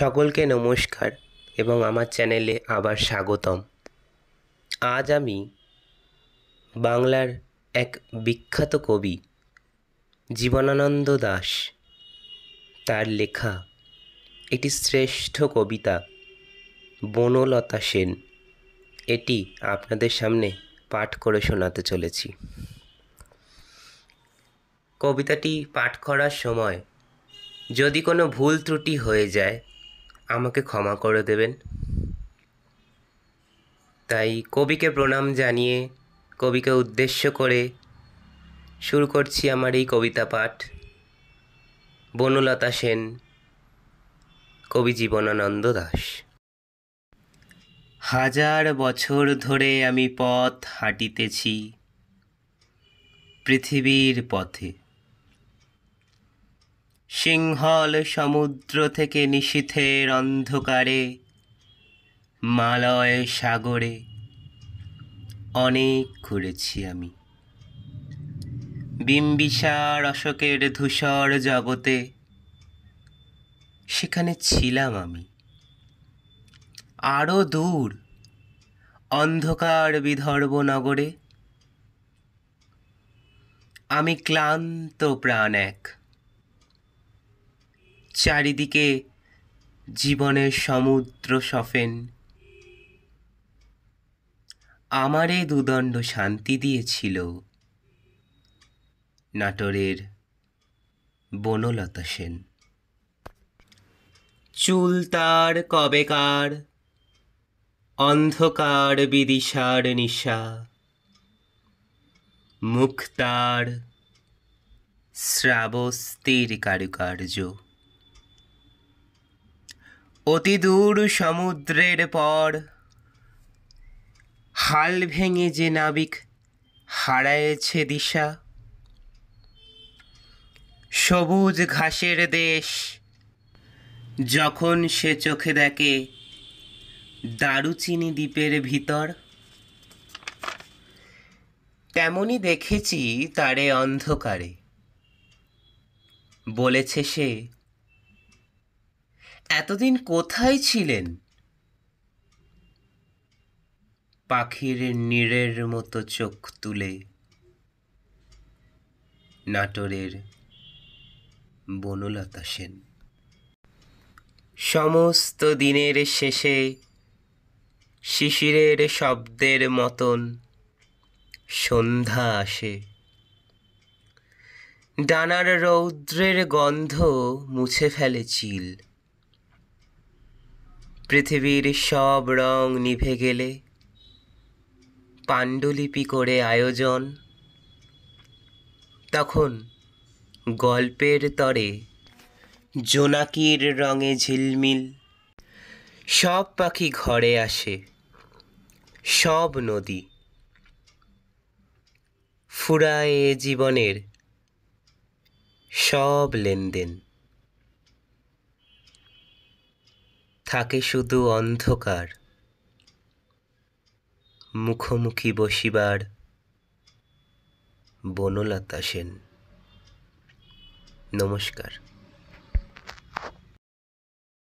সকলকে নমস্কার এবং আমার চ্যানেলে আবার স্বাগতম আজ আমি বাংলার এক বিখ্যাত কবি জীবনানন্দ দাস তার লেখা একটি শ্রেষ্ঠ কবিতা বনলতা সেন এটি আপনাদের সামনে পাঠ করে শোনাতে চলেছি কবিতাটি পাঠ করার সময় যদি কোনো ভুল ত্রুটি হয়ে যায় আমাকে ক্ষমা করে দেবেন তাই কবিকে প্রণাম জানিয়ে কবিকে উদ্দেশ্য করে শুরু করছি আমার এই কবিতা পাঠ বনলতা সেন কবি জীবনানন্দ দাস হাজার বছর ধরে আমি পথ হাঁটিতেছি পৃথিবীর পথে সিংহল সমুদ্র থেকে নিশীথের অন্ধকারে মালয় সাগরে অনেক ঘুরেছি আমি বিম্বিসার অশোকের ধূসর জগতে সেখানে ছিলাম আমি আরও দূর অন্ধকার বিদর্ভ নগরে আমি ক্লান্ত প্রাণ এক চারিদিকে জীবনের সমুদ্র সফেন আমারে দুদণ্ড শান্তি দিয়েছিল নাটোরের বনলতা সেন চুল তার কবেকার অন্ধকার বিদিশার নিশা মুখ তার শ্রাবস্তির কারুকার্য অতি দূর সমুদ্রের পর হাল ভেঙে যে নাবিক হারায়েছে দিশা সবুজ ঘাসের দেশ যখন সে চোখে দেখে দারুচিনি দ্বীপের ভিতর তেমনি দেখেছি তারে অন্ধকারে বলেছে সে এতদিন কোথায় ছিলেন পাখির নীড়ের মতো চোখ তুলে নাটোরের বনলতা সেন সমস্ত দিনের শেষে শিশিরের শব্দের মতন সন্ধ্যা আসে ডানার রৌদ্রের গন্ধ মুছে ফেলে চিল পৃথিবীর সব রং নিভে গেলে পাণ্ডুলিপি করে আয়োজন তখন গল্পের তরে জোনাকির রঙে ঝিলমিল সব পাখি ঘরে আসে সব নদী ফুরায় জীবনের সব লেনদেন থাকে শুধু অন্ধকার মুখোমুখি বসিবার বনলতা সেন নমস্কার